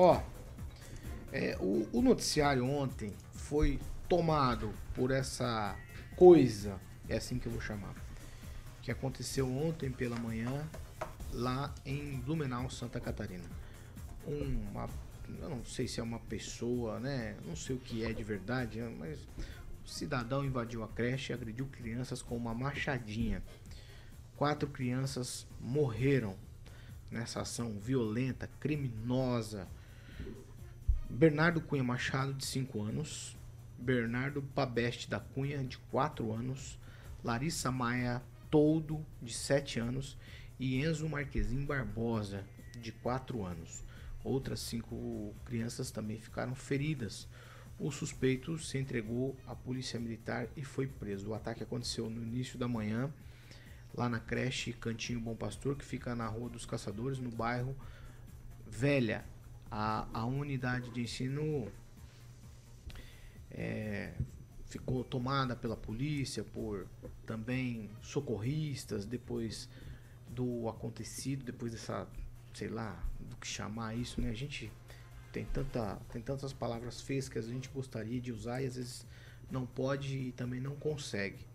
Ó, é, o, o noticiário ontem foi tomado por essa coisa, é assim que eu vou chamar, que aconteceu ontem pela manhã lá em Blumenau, Santa Catarina. Uma, eu não sei se é uma pessoa, né? Não sei o que é de verdade, mas o cidadão invadiu a creche e agrediu crianças com uma machadinha. Quatro crianças morreram nessa ação violenta, criminosa Bernardo Cunha Machado, de 5 anos. Bernardo Pabeste da Cunha, de 4 anos. Larissa Maia Toldo, de 7 anos. E Enzo Marquezim Barbosa, de 4 anos. Outras cinco crianças também ficaram feridas. O suspeito se entregou à polícia militar e foi preso. O ataque aconteceu no início da manhã, lá na creche Cantinho Bom Pastor, que fica na Rua dos Caçadores, no bairro Velha, a, a unidade de ensino é, ficou tomada pela polícia, por também socorristas, depois do acontecido, depois dessa, sei lá, do que chamar isso, né? A gente tem, tanta, tem tantas palavras feias que a gente gostaria de usar e às vezes não pode e também não consegue.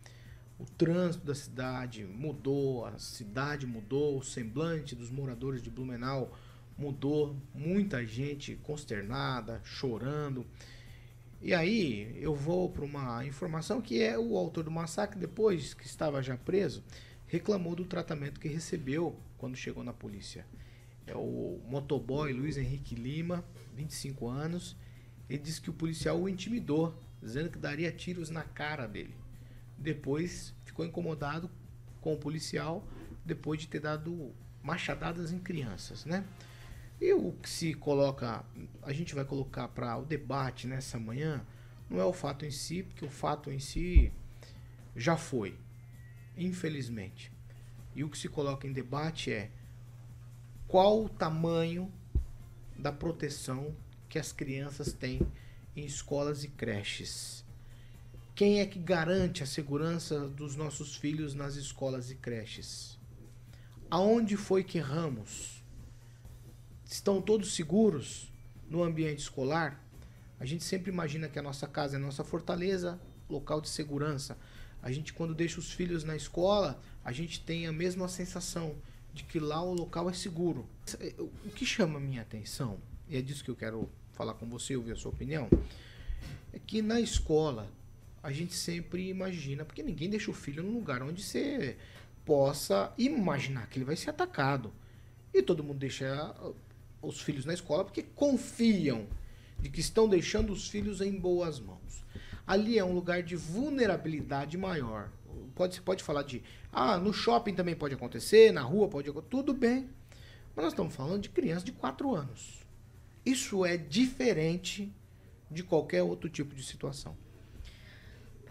O trânsito da cidade mudou, a cidade mudou, o semblante dos moradores de Blumenau mudou, muita gente consternada, chorando. E aí eu vou para uma informação que é o autor do massacre, depois que estava já preso, reclamou do tratamento que recebeu quando chegou na polícia. É o motoboy Luiz Henrique Lima, 25 anos. Ele disse que o policial o intimidou, dizendo que daria tiros na cara dele. Depois ficou incomodado com o policial depois de ter dado machadadas em crianças, né? E o que se coloca, a gente vai colocar para o debate nessa manhã, não é o fato em si, porque o fato em si já foi, infelizmente. E o que se coloca em debate é qual o tamanho da proteção que as crianças têm em escolas e creches. Quem é que garante a segurança dos nossos filhos nas escolas e creches? Aonde foi que erramos? estão todos seguros no ambiente escolar? A gente sempre imagina que a nossa casa é a nossa fortaleza, local de segurança. A gente, quando deixa os filhos na escola, a gente tem a mesma sensação de que lá o local é seguro. O que chama a minha atenção, e é disso que eu quero falar com você, ouvir a sua opinião, é que na escola a gente sempre imagina, porque ninguém deixa o filho num lugar onde você possa imaginar que ele vai ser atacado. E todo mundo deixa os filhos na escola porque confiam de que estão deixando os filhos em boas mãos. Ali é um lugar de vulnerabilidade maior. Pode, pode falar de, ah, no shopping também pode acontecer, na rua pode acontecer, tudo bem. Mas nós estamos falando de crianças de 4 anos. Isso é diferente de qualquer outro tipo de situação.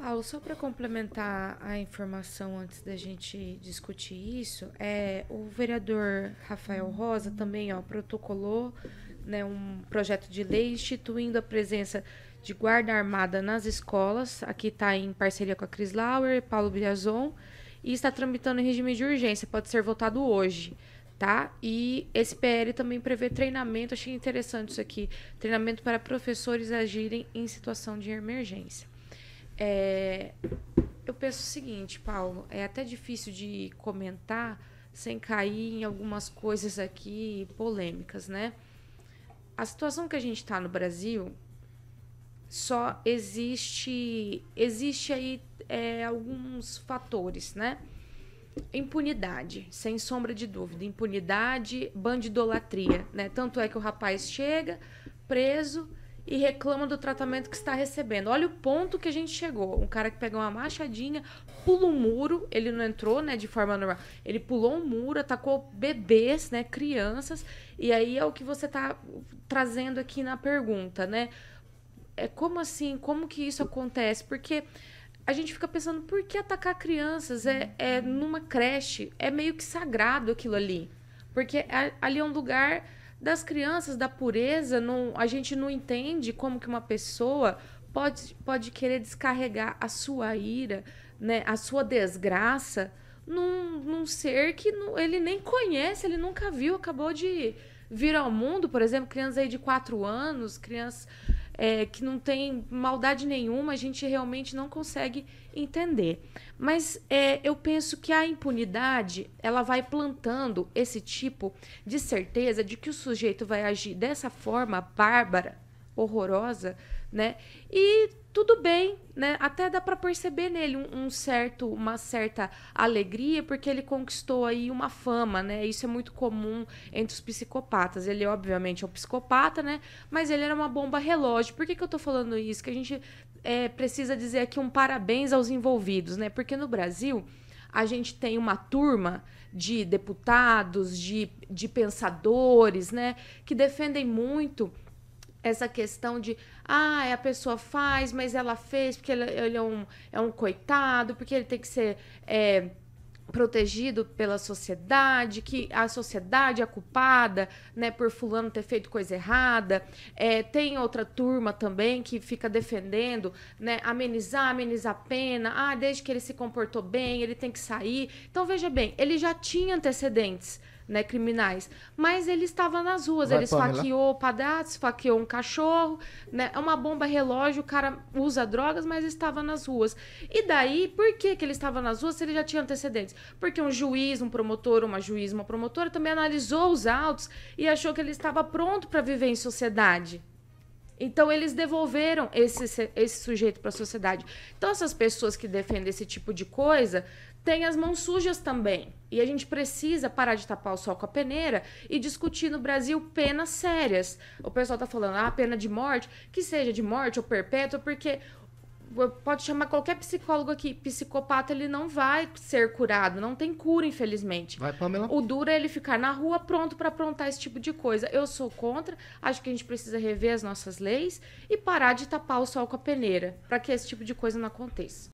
Paulo, só para complementar a informação antes da gente discutir isso, é, o vereador Rafael Rosa também ó, protocolou né, um projeto de lei instituindo a presença de guarda armada nas escolas. Aqui está em parceria com a Cris Lauer e Paulo Biazon. E está tramitando em regime de urgência, pode ser votado hoje. Tá? E esse PL também prevê treinamento, achei interessante isso aqui, treinamento para professores agirem em situação de emergência. É, eu penso o seguinte, Paulo, é até difícil de comentar sem cair em algumas coisas aqui polêmicas, né? A situação que a gente está no Brasil só existe existe aí é, alguns fatores, né? Impunidade, sem sombra de dúvida. Impunidade, bandidolatria, né? Tanto é que o rapaz chega preso, e reclama do tratamento que está recebendo. Olha o ponto que a gente chegou. Um cara que pega uma machadinha, pula um muro, ele não entrou, né, de forma normal. Ele pulou um muro, atacou bebês, né, crianças. E aí é o que você está trazendo aqui na pergunta, né? É como assim? Como que isso acontece? Porque a gente fica pensando, por que atacar crianças? É, é numa creche, é meio que sagrado aquilo ali. Porque ali é um lugar das crianças, da pureza, não, a gente não entende como que uma pessoa pode, pode querer descarregar a sua ira, né, a sua desgraça num, num ser que não, ele nem conhece, ele nunca viu, acabou de vir ao mundo, por exemplo, crianças aí de 4 anos, crianças é, que não tem maldade nenhuma, a gente realmente não consegue entender. Mas é, eu penso que a impunidade ela vai plantando esse tipo de certeza de que o sujeito vai agir dessa forma bárbara, horrorosa, né? E tudo bem, né? Até dá para perceber nele um, um, certo, uma certa alegria, porque ele conquistou aí uma fama, né? Isso é muito comum entre os psicopatas. Ele, obviamente, é um psicopata, né? Mas ele era uma bomba relógio. Por que, que eu tô falando isso? Que a gente é, precisa dizer aqui um parabéns aos envolvidos, né? Porque no Brasil a gente tem uma turma de deputados, de, de pensadores, né? Que defendem muito essa questão de ah, a pessoa faz, mas ela fez porque ele, ele é, um, é um coitado, porque ele tem que ser é, protegido pela sociedade, que a sociedade é culpada né, por fulano ter feito coisa errada. É, tem outra turma também que fica defendendo, né, amenizar, amenizar a pena, ah, desde que ele se comportou bem, ele tem que sair. Então, veja bem, ele já tinha antecedentes né, criminais. Mas ele estava nas ruas, Vai, ele esfaqueou padrasto, esfaqueou um cachorro, né? É uma bomba relógio, o cara usa drogas, mas estava nas ruas. E daí, por que, que ele estava nas ruas se ele já tinha antecedentes? Porque um juiz, um promotor, uma juiz, uma promotora também analisou os autos e achou que ele estava pronto para viver em sociedade. Então eles devolveram esse, esse sujeito para a sociedade. Então essas pessoas que defendem esse tipo de coisa têm as mãos sujas também. E a gente precisa parar de tapar o sol com a peneira e discutir no Brasil penas sérias. O pessoal está falando, ah, pena de morte, que seja de morte ou perpétua, porque pode chamar qualquer psicólogo aqui. Psicopata, ele não vai ser curado. Não tem cura, infelizmente. Vai, Pamela. O duro é ele ficar na rua pronto para aprontar esse tipo de coisa. Eu sou contra. Acho que a gente precisa rever as nossas leis e parar de tapar o sol com a peneira para que esse tipo de coisa não aconteça.